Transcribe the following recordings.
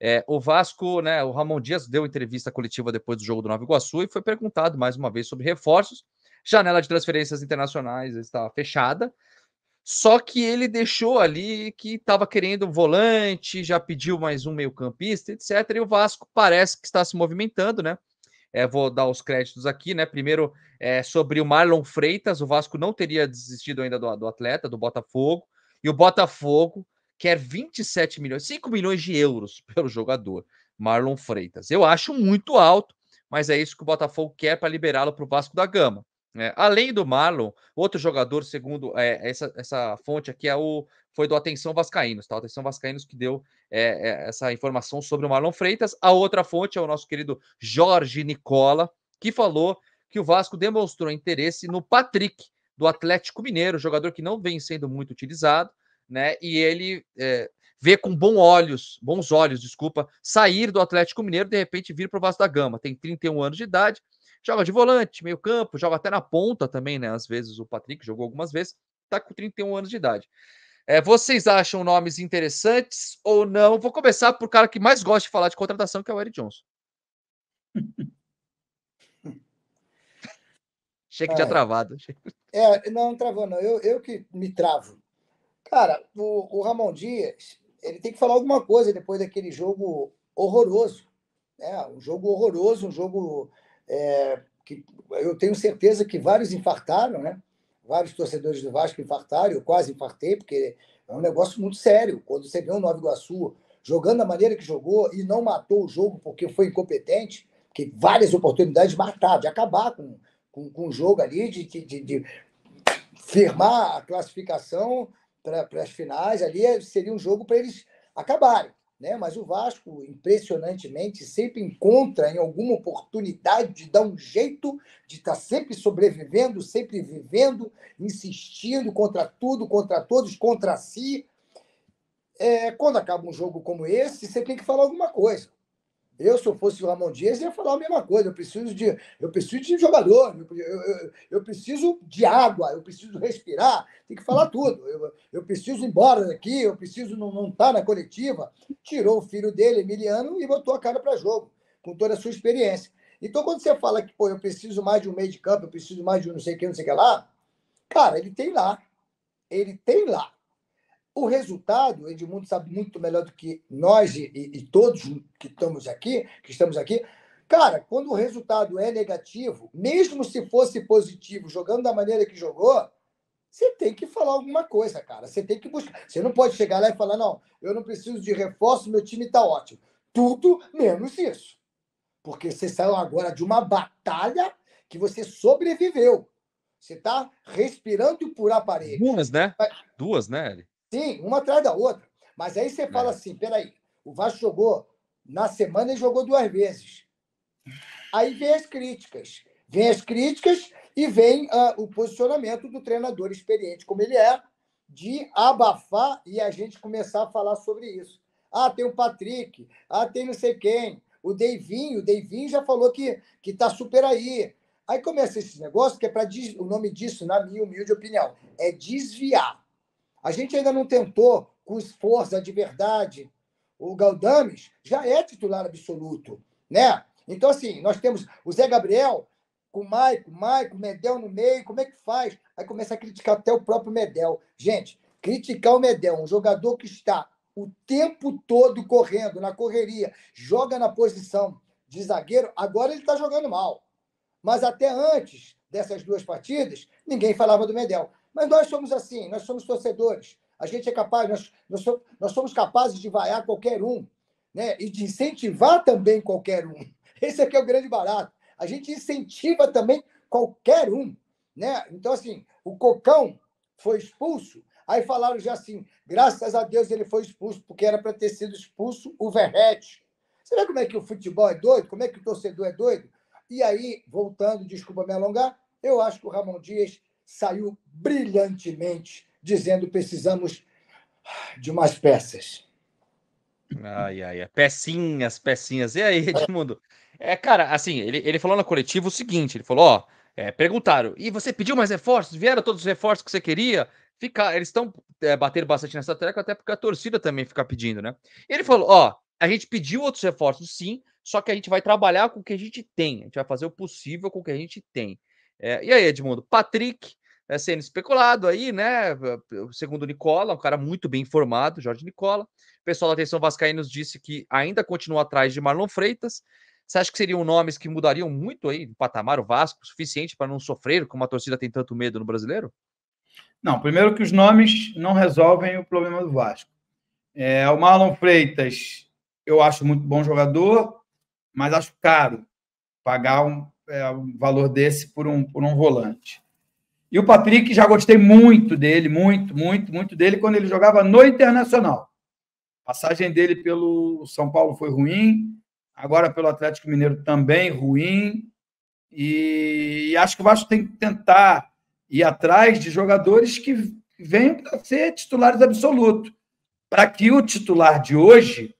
É, o Vasco, né, o Ramon Dias deu entrevista coletiva depois do jogo do Nova Iguaçu e foi perguntado mais uma vez sobre reforços. Janela de transferências internacionais estava fechada, só que ele deixou ali que estava querendo um volante, já pediu mais um meio-campista, etc. E o Vasco parece que está se movimentando, né? É, vou dar os créditos aqui, né? Primeiro, é, sobre o Marlon Freitas, o Vasco não teria desistido ainda do, do atleta, do Botafogo, e o Botafogo quer 27 milhões, 5 milhões de euros pelo jogador, Marlon Freitas. Eu acho muito alto, mas é isso que o Botafogo quer para liberá-lo para o Vasco da Gama. É, além do Marlon, outro jogador, segundo é, essa, essa fonte aqui, é o, foi do Atenção Vascaínos, tá? Atenção Vascaínos que deu é, é, essa informação sobre o Marlon Freitas. A outra fonte é o nosso querido Jorge Nicola, que falou que o Vasco demonstrou interesse no Patrick, do Atlético Mineiro, jogador que não vem sendo muito utilizado, né? E ele é, vê com bons olhos, bons olhos, desculpa, sair do Atlético Mineiro, de repente vir para o Vasco da Gama. Tem 31 anos de idade, joga de volante, meio campo, joga até na ponta também, né? Às vezes o Patrick jogou algumas vezes, está com 31 anos de idade. É, vocês acham nomes interessantes ou não? Vou começar por cara que mais gosta de falar de contratação, que é o Eric Johnson. É. Achei que é, tinha travado. É, não, não travou, não. Eu, eu que me travo. Cara, o, o Ramon Dias, ele tem que falar alguma coisa depois daquele jogo horroroso. Né? Um jogo horroroso, um jogo é, que eu tenho certeza que vários infartaram, né? Vários torcedores do Vasco infartaram, eu quase infartei, porque é um negócio muito sério. Quando você vê um Nova Iguaçu jogando da maneira que jogou e não matou o jogo porque foi incompetente, que várias oportunidades de matar, de acabar com, com, com o jogo ali, de, de, de firmar a classificação para as finais, ali eh, seria um jogo para eles acabarem. Né? Mas o Vasco, impressionantemente, sempre encontra em alguma oportunidade de dar um jeito de estar tá sempre sobrevivendo, sempre vivendo, insistindo contra tudo, contra todos, contra si. É, quando acaba um jogo como esse, você tem que falar alguma coisa. Eu, se eu fosse o Ramon Dias, ia falar a mesma coisa. Eu preciso de, eu preciso de jogador, eu, eu, eu preciso de água, eu preciso respirar, tem que falar tudo. Eu, eu preciso ir embora daqui, eu preciso não estar tá na coletiva. Tirou o filho dele, Emiliano, e botou a cara para jogo, com toda a sua experiência. Então, quando você fala que, pô, eu preciso mais de um meio de campo, eu preciso mais de um não sei o que, não sei o que lá, cara, ele tem lá. Ele tem lá. O resultado, Edmundo sabe muito melhor do que nós e, e, todos que estamos aqui, que estamos aqui. Cara, quando o resultado é negativo, mesmo se fosse positivo, jogando da maneira que jogou, você tem que falar alguma coisa, cara. Você tem que buscar. Você não pode chegar lá e falar, não, eu não preciso de reforço, meu time está ótimo. Tudo menos isso. Porque você saiu agora de uma batalha que você sobreviveu. Você está respirando por aparelho. Duas, né? Duas, né, Eli? Sim, uma atrás da outra. Mas aí você fala é. assim: peraí, o Vasco jogou, na semana e jogou duas vezes. Aí vem as críticas. Vem as críticas e vem uh, o posicionamento do treinador experiente, como ele é, de abafar e a gente começar a falar sobre isso. Ah, tem o Patrick, ah, tem não sei quem, o Deivinho, o Deivinho já falou que, que tá super aí. Aí começa esse negócio que é para o nome disso, na minha humilde opinião, é desviar. A gente ainda não tentou com esforço, de verdade. O Galdames já é titular absoluto, né? Então, assim, nós temos o Zé Gabriel com o Maico, Maico, Medel no meio, como é que faz? Aí começa a criticar até o próprio Medel. Gente, criticar o Medel, um jogador que está o tempo todo correndo, na correria, joga na posição de zagueiro, agora ele está jogando mal. Mas até antes dessas duas partidas, ninguém falava do Medel. Mas nós somos assim, nós somos torcedores. A gente é capaz, nós, nós, somos, nós somos capazes de vaiar qualquer um, né? E de incentivar também qualquer um. Esse aqui é o grande barato. A gente incentiva também qualquer um, né? Então, assim, o Cocão foi expulso, aí falaram já assim, graças a Deus ele foi expulso, porque era para ter sido expulso o Verrete. Você vê como é que o futebol é doido? Como é que o torcedor é doido? E aí, voltando, desculpa me alongar, eu acho que o Ramon Dias saiu brilhantemente dizendo precisamos de mais peças. Ai, ai, ai. Pecinhas, pecinhas. E aí, Edmundo? É, cara, assim, ele, ele falou na coletiva o seguinte: ele falou, ó, é, perguntaram, e você pediu mais reforços? Vieram todos os reforços que você queria? Fica, eles estão é, batendo bastante nessa tecla, até porque a torcida também fica pedindo, né? E ele falou, ó, a gente pediu outros reforços, sim, só que a gente vai trabalhar com o que a gente tem, a gente vai fazer o possível com o que a gente tem. É, e aí, Edmundo, Patrick, é sendo especulado aí, né? Segundo Nicola, um cara muito bem informado, Jorge Nicola. O pessoal da Atenção Vascaínos disse que ainda continua atrás de Marlon Freitas. Você acha que seriam nomes que mudariam muito aí no patamar o Vasco, suficiente para não sofrer como a torcida tem tanto medo no brasileiro? Não, primeiro que os nomes não resolvem o problema do Vasco. É, o Marlon Freitas, eu acho muito bom jogador, mas acho caro pagar um, é, um valor desse por um, por um volante. E o Patrick, já gostei muito dele, muito, muito, muito dele, quando ele jogava no Internacional. A passagem dele pelo São Paulo foi ruim, agora pelo Atlético Mineiro também ruim. E acho que o Vasco tem que tentar ir atrás de jogadores que venham para ser titulares absolutos, para que o titular de hoje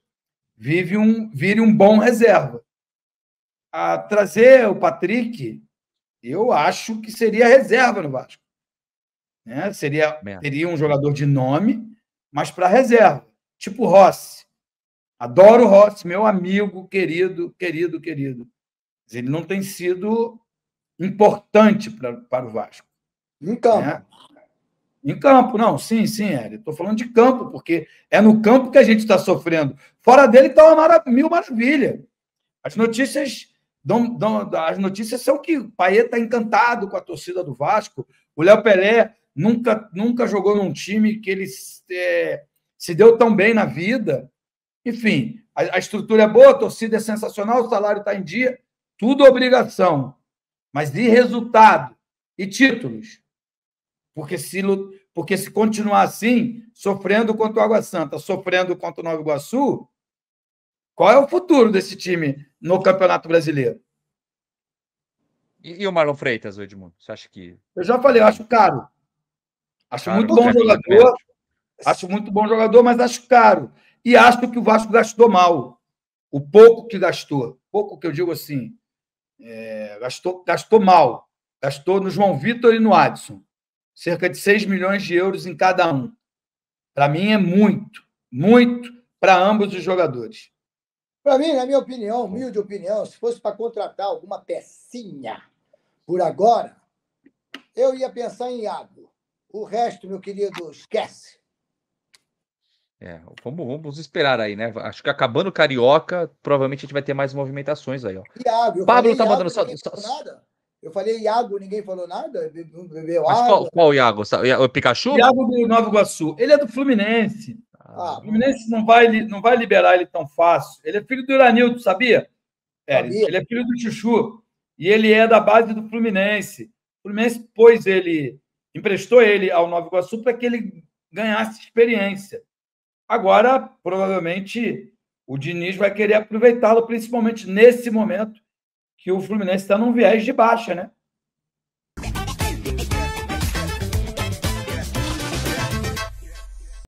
vive um, vire um bom reserva. A trazer o Patrick eu acho que seria reserva no Vasco. Né? Seria, Merda. teria um jogador de nome, mas para reserva. Tipo Rossi. Adoro o Rossi, meu amigo, querido, querido, querido. Mas ele não tem sido importante pra, para o Vasco. Em campo. Né? Em campo, não, sim, sim, Hélio. Estou falando de campo, porque é no campo que a gente está sofrendo. Fora dele está uma mil maravilha. As notícias dão, dão, as notícias são que o Paê está encantado com a torcida do Vasco. O Léo Pelé nunca, nunca jogou num time que ele é, se deu tão bem na vida. Enfim, a, a estrutura é boa, a torcida é sensacional, o salário está em dia, tudo obrigação. Mas de resultado e títulos. Porque se, porque se continuar assim, sofrendo contra o Água Santa, sofrendo contra o Nova Iguaçu, qual é o futuro desse time no Campeonato Brasileiro. E, e o Marlon Freitas, o Edmundo? Você acha que. Eu já falei, eu acho caro. Acho caro, muito bom jogador. Né? Acho muito bom jogador, mas acho caro. E acho que o Vasco gastou mal. O pouco que gastou. Pouco que eu digo assim. É, gastou, gastou mal. Gastou no João Vitor e no Adson. Cerca de 6 milhões de euros em cada um. Para mim é muito. Muito para ambos os jogadores. Para mim, na minha opinião, humilde opinião, se fosse para contratar alguma pecinha por agora, eu ia pensar em Iago. O resto, meu querido, esquece. É, vamos, vamos esperar aí, né? Acho que acabando o Carioca, provavelmente a gente vai ter mais movimentações aí, ó. Iago, Pablo tá Iago, mandando só. Nada. Eu falei Iago, ninguém falou nada? Bebeu água. Qual, qual Iago? O Pikachu? Iago do Nova Iguaçu. Ele é do Fluminense. Ah, o Fluminense não vai, não vai liberar ele tão fácil. Ele é filho do Iranildo, sabia? Pérez. Ele é filho do Chuchu. E ele é da base do Fluminense. O Fluminense pôs ele, emprestou ele ao Nova Iguaçu para que ele ganhasse experiência. Agora, provavelmente, o Diniz vai querer aproveitá-lo, principalmente nesse momento que o Fluminense está num viés de baixa, né?